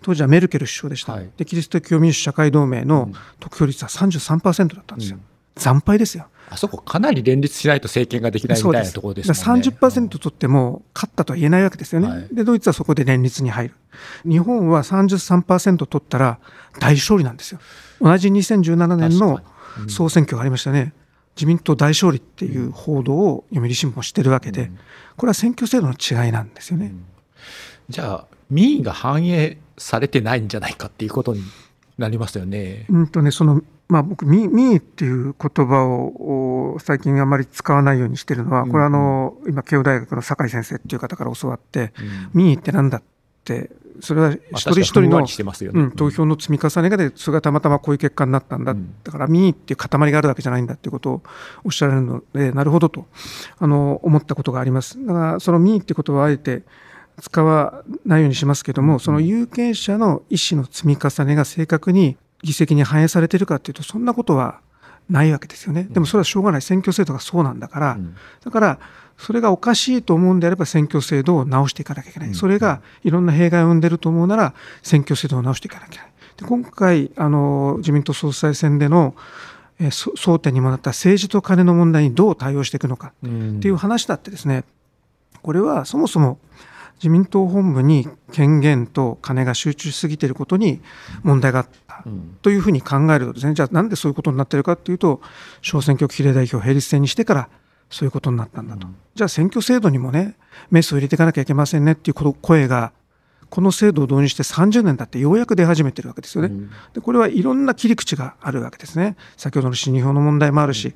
Speaker 2: 当時はメルケル首相でした、はい、でキリスト教民主社会同盟の得票率は33%だったんですよ、うん、惨敗ですよ
Speaker 1: あそこかなり連立しないと政権ができないみたいなところです
Speaker 2: もん30%取っても勝ったとは言えないわけですよね、はい、でドイツはそこで連立に入る日本は33%取ったら大勝利なんですよ同じ2017年の総選挙がありましたね、自民党大勝利っていう報道を読売新聞もしてるわけで、これは選挙制度の違いなんですよ
Speaker 1: ね。うん、じゃあ民意が反映されてないんじゃないかっていうことになりますよね。
Speaker 2: うんとねそのまあ、僕民意っていう言葉を最近あまり使わないようにしてるのは、これはあの今慶応大学の酒井先生っていう方から教わって、うん、民意ってなんだってそれは一人一人の、ねうん、投票の積み重ねでそれがたまたまこういう結果になったんだ、だから民意っていう塊があるわけじゃないんだっていうことをおっしゃられるのでなるほどとあの思ったことがあります。だからその民意ってことはあえて使わないようにしますけども、その有権者の意思の積み重ねが正確に議席に反映されているかというと、そんなことはないわけですよね。でもそれはしょうがない。選挙制度がそうなんだから。だから、それがおかしいと思うんであれば選挙制度を直していかなきゃいけない。それがいろんな弊害を生んでると思うなら選挙制度を直していかなきゃいけない。で今回、あの、自民党総裁選での、えー、争点にもなった政治とカネの問題にどう対応していくのかっていう話だってですね、これはそもそも自民党本部に権限と金が集中しすぎていることに問題があったというふうに考えるとですね、じゃあなんでそういうことになっているかというと、小選挙区比例代表並立制にしてから、そういうことになったんだと、じゃあ選挙制度にもね、メスを入れていかなきゃいけませんねっていう声がこの制度を導入して30年経ってようやく出始めてるわけですよね。でこれはいろんな切り口があるわけですね。先ほどの新日本の問題もあるし、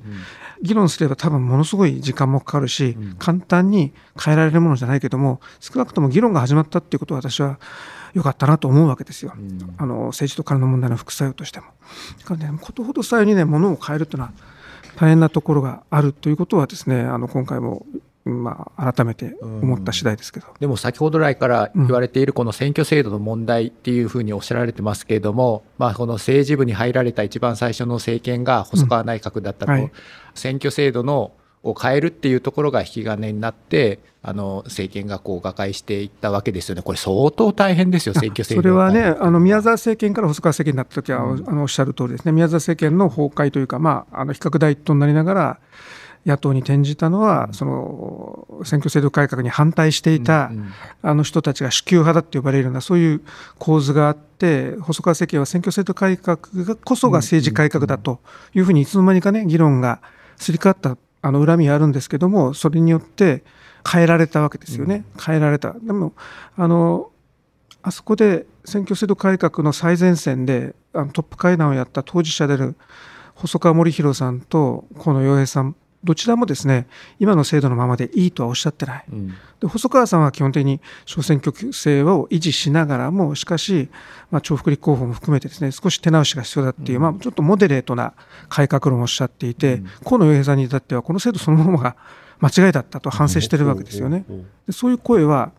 Speaker 2: 議論すれば多分ものすごい時間もかかるし、簡単に変えられるものじゃないけども少なくとも議論が始まったっていうことは私は良かったなと思うわけですよ、あの政治と金の問題の副作用としても。だからねことほどさえにねものを変えるというのは大変なところがあるということはですねあの今回もまあ、改めて思った次第ですけ
Speaker 1: ど、うん、でも先ほど来から言われているこの選挙制度の問題っていうふうにおっしゃられてますけれども、まあ、この政治部に入られた一番最初の政権が細川内閣だったと、うんはい、選挙制度のを変えるっていうところが引き金になって、あの政権がこう瓦解していったわけですよね、これ、相当大変ですよ、選挙制度それ
Speaker 2: はね、あの宮沢政権から細川政権になったときは、うん、あのおっしゃる通りですね、宮沢政権の崩壊というか、まあ、あの比較大統になりながら、野党に転じたのは、その選挙制度改革に反対していた、あの人たちが支給派だって呼ばれるような、そういう構図があって、細川政権は選挙制度改革がこそが政治改革だというふうに、いつの間にかね、議論がすり替わったあの恨みはあるんですけども、それによって変えられたわけですよね、変えられた。でもあのあそこで選挙制度改革の最前線であのトップ会談をやった当事者である細川森弘さんと河野洋平さんどちらもですね今の制度のままでいいとはおっしゃってない、うん、で細川さんは基本的に小選挙区制を維持しながらもしかし、まあ、重複立候補も含めてですね少し手直しが必要だっていう、うん、まあ、ちょっとモデレートな改革論をおっしゃっていて、うん、河野洋平さんに至ってはこの制度そのままが間違いだったと反省してるわけですよね。でそういう声は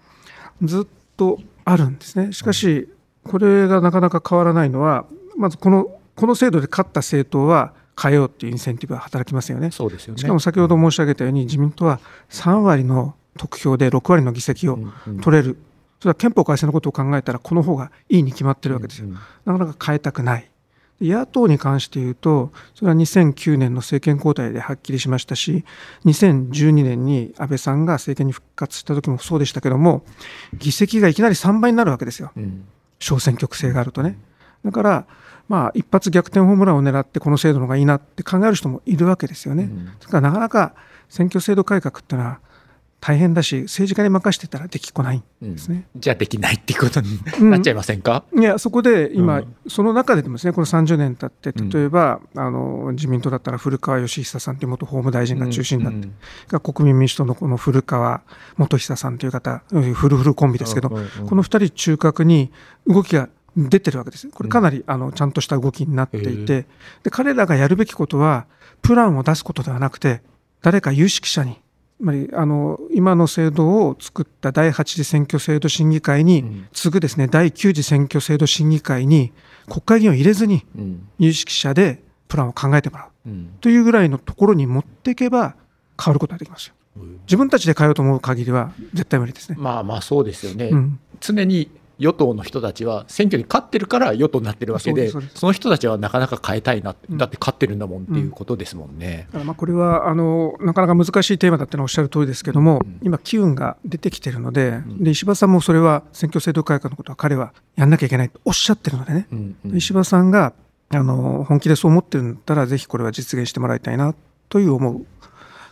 Speaker 2: ずっとあるんですねしかしこれがなかなか変わらないのはまずこのこの制度で勝った政党は変えようというインセンティブは働きますよね。そうですよねしかも先ほど申し上げたように、自民党は3割の得票で6割の議席を取れる、それは憲法改正のことを考えたら、この方がいいに決まってるわけですよ。なかなか変えたくない。野党に関して言うと、それは2009年の政権交代ではっきりしましたし、2012年に安倍さんが政権に復活した時もそうでしたけども、議席がいきなり3倍になるわけですよ、小選挙区制があるとね。だから、まあ、一発逆転ホームランを狙ってこの制度の方がいいなって考える人もいるわけですよね。うん、だからなかなか選挙制度改革ってのは大変だし政治家に任せてたらできこない
Speaker 1: んですね、うん、じゃあできないっていうことになっちゃいませんか、
Speaker 2: うん、いやそこで今、うん、その中でですねこの30年経って例えば、あの自民党だったら古川義久さんという元法務大臣が中心になって、が国民民主党のこの古川元久さんという方フルフルコンビですけど、この2人中核に動きが出てるわけです。これかなりあのちゃんとした動きになっていて、で彼らがやるべきことはプランを出すことではなくて誰か有識者につまりあの今の制度を作った第8次選挙制度審議会に次ぐですね第9次選挙制度審議会に国会議員を入れずに有識者でプランを考えてもらうというぐらいのところに持っていけば変わることができますよ。
Speaker 1: 自分たちで変えようと思う限りは絶対無理ですね。まあまあそうですよね。うん、常に与党の人たちは選挙に勝ってるから与党になってるわけでその人たちはなかなか変えたいな、うん、だって勝ってるんだもんっていうことですもんね。
Speaker 2: うん、まあこれはあのなかなか難しいテーマだってのはおっしゃる通りですけども、うん、今、機運が出てきてるので,、で石破さんもそれは選挙制度改革のことは彼はやんなきゃいけないとおっしゃってるのでね、うんうん、石破さんがあの本気でそう思ってるんだったらぜひこれは実現してもらいたいなという思う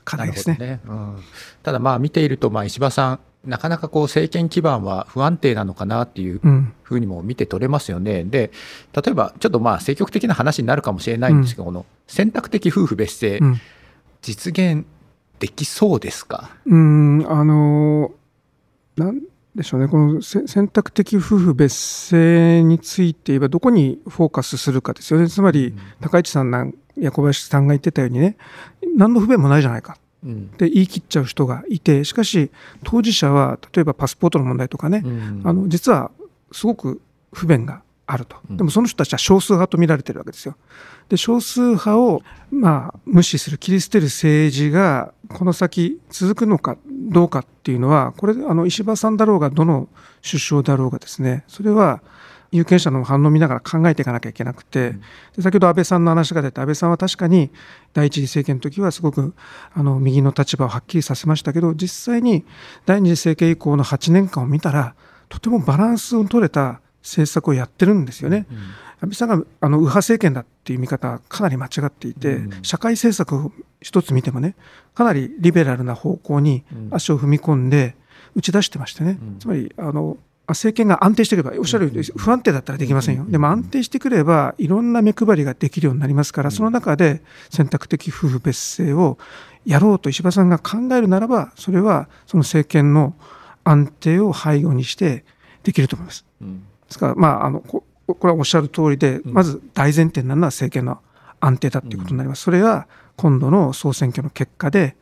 Speaker 2: 課題ですね。
Speaker 1: ねうん、ただまあ見ているとまあ石破さんなかなかこう政権基盤は不安定なのかなっていうふうにも見て取れますよね。うん、で、例えばちょっとまあ政局的な話になるかもしれないんですけど、うん、この選択的夫婦別姓、うん、実現できそうですか
Speaker 2: うんあのなんでしょうね、この選択的夫婦別姓について言えば、どこにフォーカスするかですよね、つまり高市さんなん、や小林さんが言ってたようにね、何の不便もないじゃないかで言い切っちゃう人がいてしかし当事者は例えばパスポートの問題とかね、あの実はすごく不便があるとでもその人たちは少数派と見られてるわけですよ。で少数派を、まあ、無視する切り捨てる政治がこの先続くのかどうかっていうのはこれあの石破さんだろうがどの首相だろうがですねそれは有権者の反応を見ながら考えていかなきゃいけなくて、で先ほど安倍さんの話が出て、安倍さんは確かに第一次政権の時はすごくあの右の立場をはっきりさせましたけど実際に第二次政権以降の8年間を見たらとてもバランスを取れた政策をやってるんですよね。うん、安倍さんがあの右派政権だっていう見方はかなり間違っていて、うん、社会政策を一つ見てもねかなりリベラルな方向に足を踏み込んで打ち出してましてね、うん、つまりあの政権が安定してくれば、おっしゃるように不安定だったらできませんよ、でも安定してくれば、いろんな目配りができるようになりますから、その中で選択的夫婦別姓をやろうと石破さんが考えるならば、それはその政権の安定を背後にしてできると思います。ですから、まあ、あのここれはおっしゃる通りで、まず大前提になるのは政権の安定だということになります。それは今度の総選挙の結果で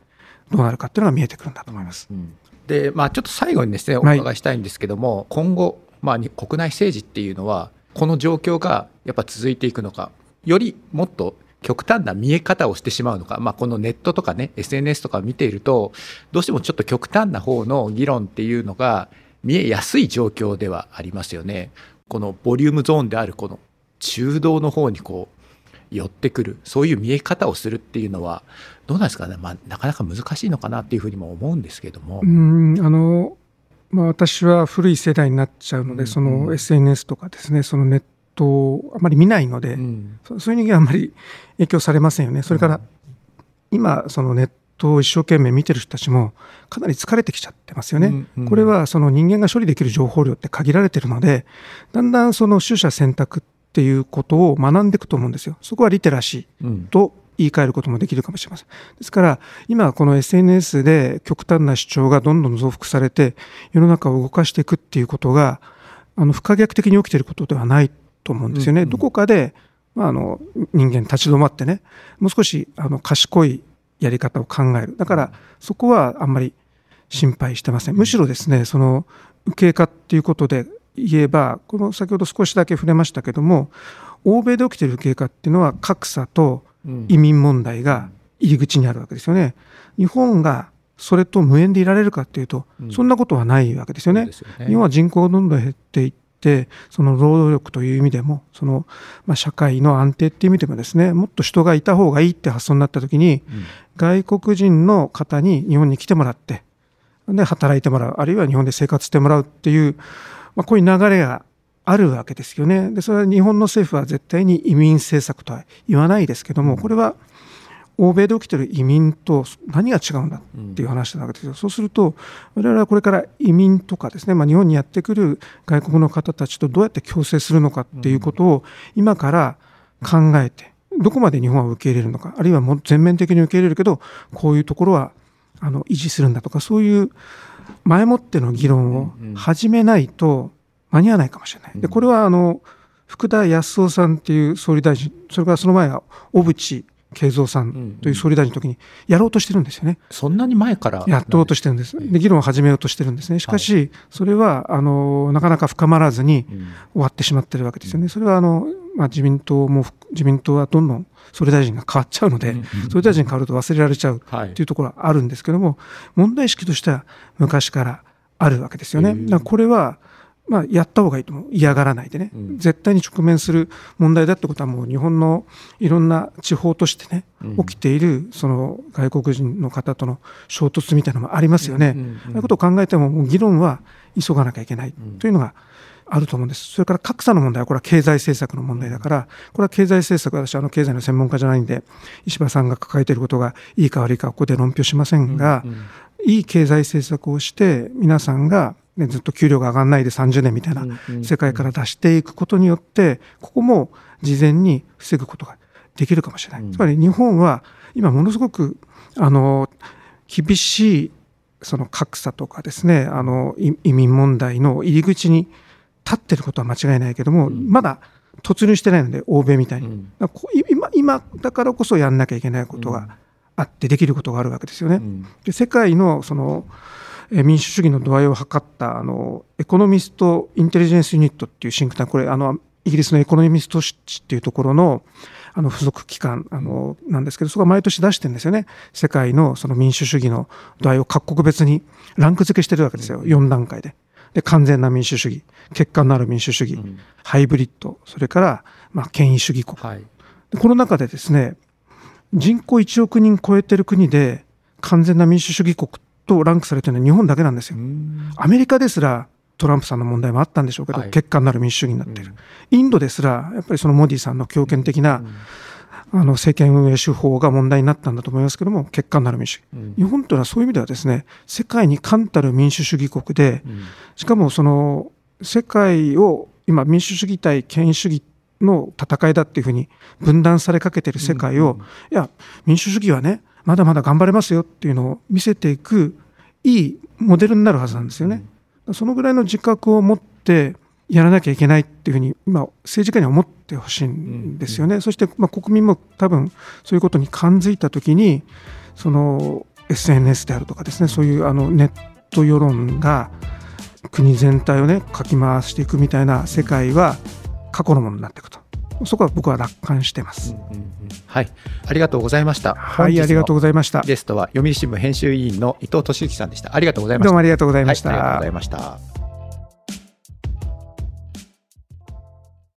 Speaker 2: どうなるかっていうのが見えてくるんだと思いま
Speaker 1: す。うんで、まあ、ちょっと最後にですねお伺いしたいんですけども、はい、今後、まあ、国内政治っていうのはこの状況がやっぱ続いていくのかよりもっと極端な見え方をしてしまうのか、まあ、このネットとかね SNS とか見ているとどうしてもちょっと極端な方の議論っていうのが見えやすい状況ではありますよね。このボリュームゾーンであるこの中道の方にこう寄ってくるそういう見え方をするっていうのはどうなんですかね、まあ、なかなか難しいのかなっていうふうにも思うんですけども。う
Speaker 2: んあのまあ、私は古い世代になっちゃうので、うん、その SNS とかですねそのネットをあまり見ないので、うん、そういう人間はあまり影響されませんよね。それから、うん、今そのネットを一生懸命見てる人たちもかなり疲れてきちゃってますよね。うんうん、これはその人間が処理できる情報量って限られてるのでだんだんその取捨選択っっていうことを学んでいくと思うんですよ。そこはリテラシーと言い換えることもできるかもしれません。ですから、今この SNS で極端な主張がどんどん増幅されて、世の中を動かしていくっていうことが、あの、不可逆的に起きていることではないと思うんですよね。うんうん、どこかで、まあ、あの、人間立ち止まってね、もう少し、あの、賢いやり方を考える。だから、そこはあんまり心配してません。むしろですね、その、受け化っていうことで、言えばこの先ほど少しだけ触れましたけども欧米で起きている経過っていうのは格差と移民問題が入り口にあるわけですよね。日本がそれと無縁でいられるかっていうと、そんなことはないわけですよね。うん、日本は人口がどんどん減っていってその労働力という意味でもその、まあ、社会の安定っていう意味でもですねもっと人がいた方がいいって発想になった時に、うん、外国人の方に日本に来てもらってで働いてもらうあるいは日本で生活してもらうっていうまあ、こういう流れがあるわけですよね。でそれは日本の政府は絶対に移民政策とは言わないですけどもこれは欧米で起きている移民と何が違うんだっていう話なわけですよ、そうすると我々はこれから移民とかですね、まあ、日本にやってくる外国の方たちとどうやって共生するのかっていうことを今から考えてどこまで日本は受け入れるのかあるいはも全面的に受け入れるけどこういうところはあの維持するんだとかそういう前もっての議論を始めないと間に合わないかもしれない。でこれはあの福田康夫さんっていう総理大臣それからその前は小渕恵三さんという総理大臣の時にやろうとしてるんですよね。そんなに前からやっろうとしてるんです。で議論を始めようとしてるんですね。しかし、それはあのなかなか深まらずに終わってしまってるわけですよね。それはあのまあ、自民党も自民党はどんどん総理大臣が変わっちゃうので、総理大臣変わると忘れられちゃうというところはあるんですけども、問題意識としては昔からあるわけですよね。だこれはまあ、やった方がいいと思う。嫌がらないでね、絶対に直面する問題だってことはもう日本のいろんな地方としてね、起きているその外国人の方との衝突みたいなのもありますよね。ああいうことを考えてももう議論は急がなきゃいけないというのが、うんあると思うんです。それから格差の問題は、これは経済政策の問題だから、これは経済政策、私、あの経済の専門家じゃないんで、石破さんが抱えていることがいいか悪いか、ここで論評しませんが、いい経済政策をして、皆さんが、ね、ずっと給料が上がらないで30年みたいな世界から出していくことによって、ここも事前に防ぐことができるかもしれない。つまり日本は今ものすごくあの厳しいその格差とかですねあの移民問題の入り口に立ってることは間違いないけども、うん、まだ突入してないので欧米みたいに、うん、今今だからこそやんなきゃいけないことがあって、できることがあるわけですよね。で世界のその民主主義の度合いを図ったあのエコノミスト・インテリジェンス・ユニットっていうシンクタンクこれあのイギリスのエコノミスト・シッチっていうところのあの付属機関あのなんですけどそこは毎年出してるんですよね世界のその民主主義の度合いを各国別にランク付けしてるわけですよ4段階で。で完全な民主主義欠陥のある民主主義、うん、ハイブリッドそれから、まあ、権威主義国、はい、この中でですね人口1億人超えてる国で完全な民主主義国とランクされてるのは日本だけなんですよ。アメリカですらトランプさんの問題もあったんでしょうけど、はい、欠陥のある民主主義になっている、インドですらやっぱりそのモディさんの強権的な、あの政権運営手法が問題になったんだと思いますけども、結果になる民主主義、うん、日本というのはそういう意味では、ですね世界に冠たる民主主義国で、うん、しかもその世界を今、民主主義対権威主義の戦いだっていうふうに分断されかけている世界を、うんうん、いや、民主主義はね、まだまだ頑張れますよっていうのを見せていく、いいモデルになるはずなんですよね。うん、そのぐらいの自覚を持ってやらなきゃいけないっていうふうに、まあ、政治家には思ってほしいんですよね、うんうん、そして、まあ、国民も多分そういうことに感づいたときにその SNS であるとかですねそういうあのネット世論が国全体をねかき回していくみたいな世界は過去のものになっていくと。そこは僕は楽観してます。うんうんうん、
Speaker 1: はい、ありがとうございました。はい、ありがとうございました。ゲストは読売新聞編集委員の伊藤俊之さんでした。ありがとうございました。どうもありがとう
Speaker 2: ございました。はい、ありがとうご
Speaker 1: ざいました。